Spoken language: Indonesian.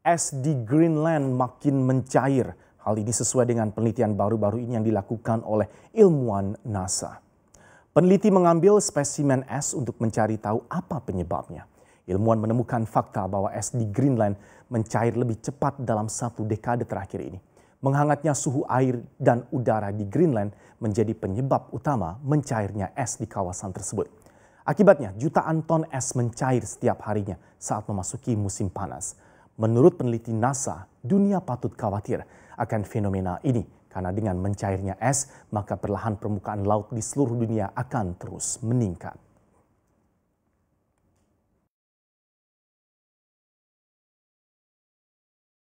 es di Greenland makin mencair. Hal ini sesuai dengan penelitian baru-baru ini yang dilakukan oleh ilmuwan NASA. Peneliti mengambil spesimen es untuk mencari tahu apa penyebabnya. Ilmuwan menemukan fakta bahwa es di Greenland mencair lebih cepat dalam satu dekade terakhir ini. Menghangatnya suhu air dan udara di Greenland menjadi penyebab utama mencairnya es di kawasan tersebut. Akibatnya, jutaan ton es mencair setiap harinya saat memasuki musim panas. Menurut peneliti NASA, dunia patut khawatir akan fenomena ini karena dengan mencairnya es, maka perlahan permukaan laut di seluruh dunia akan terus meningkat.